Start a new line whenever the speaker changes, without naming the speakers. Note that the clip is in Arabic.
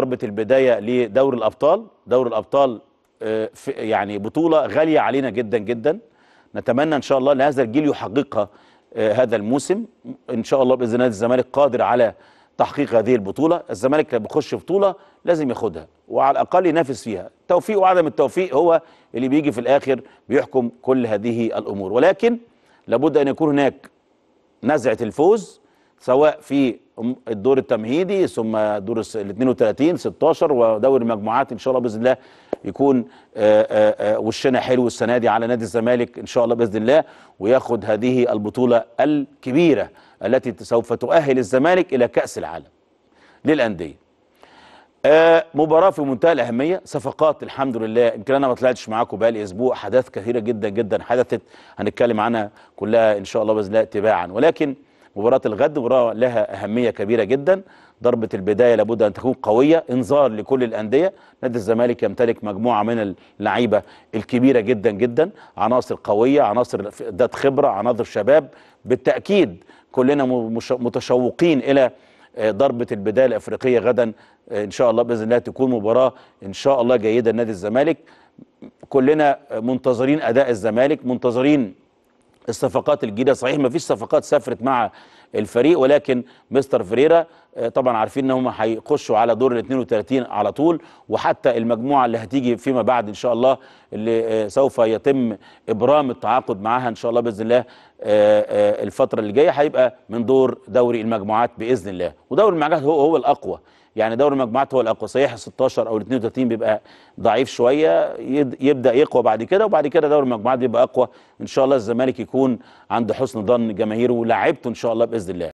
ضربه البدايه لدور الابطال دور الابطال آه، يعني بطوله غاليه علينا جدا جدا نتمنى ان شاء الله ان هذا الجيل يحققها آه، هذا الموسم ان شاء الله باذن الله الزمالك قادر على تحقيق هذه البطوله الزمالك لما بيخش بطوله لازم ياخدها وعلى الاقل ينافس فيها توفيق وعدم التوفيق هو اللي بيجي في الاخر بيحكم كل هذه الامور ولكن لابد ان يكون هناك نزعه الفوز سواء في الدور التمهيدي ثم دور ال 32 16 ودوري المجموعات ان شاء الله باذن الله يكون آه، آه، آه، وشنا حلو السنه دي على نادي الزمالك ان شاء الله باذن الله وياخد هذه البطوله الكبيره التي سوف تؤهل الزمالك الى كاس العالم للانديه. مباراة في منتهى الأهمية صفقات الحمد لله يمكن أنا ما طلعتش معاكم بقالي أسبوع أحداث كثيرة جدا جدا حدثت هنتكلم عنها كلها إن شاء الله بإذن الله تباعا ولكن مباراة الغد مباراة لها أهمية كبيرة جدا ضربة البداية لابد أن تكون قوية إنذار لكل الأندية نادي الزمالك يمتلك مجموعة من اللعيبة الكبيرة جدا جدا عناصر قوية عناصر ذات خبرة عناصر شباب بالتأكيد كلنا متشوقين إلى آه، ضربة البداية الأفريقية غدا آه، إن شاء الله بإذن الله تكون مباراة إن شاء الله جيدة لنادي الزمالك كلنا منتظرين أداء الزمالك منتظرين الصفقات الجديده صحيح ما فيش صفقات سافرت مع الفريق ولكن مستر فريرا آه، طبعا عارفين ان هم هيخشوا على دور ال 32 على طول وحتى المجموعه اللي هتيجي فيما بعد ان شاء الله اللي آه، سوف يتم ابرام التعاقد معاها ان شاء الله باذن الله آه، الفتره اللي جايه هيبقى من دور دوري المجموعات باذن الله ودوري المجموعات هو هو الاقوى يعني دوري المجموعات هو الاقوى صحيح ال 16 او ال 32 بيبقى ضعيف شويه يبدا يقوى بعد كده وبعد كده دوري المجموعات بيبقى اقوى ان شاء الله الزمالك يكون عند حسن ظن جماهيره ولاعيبته ان شاء الله باذن الله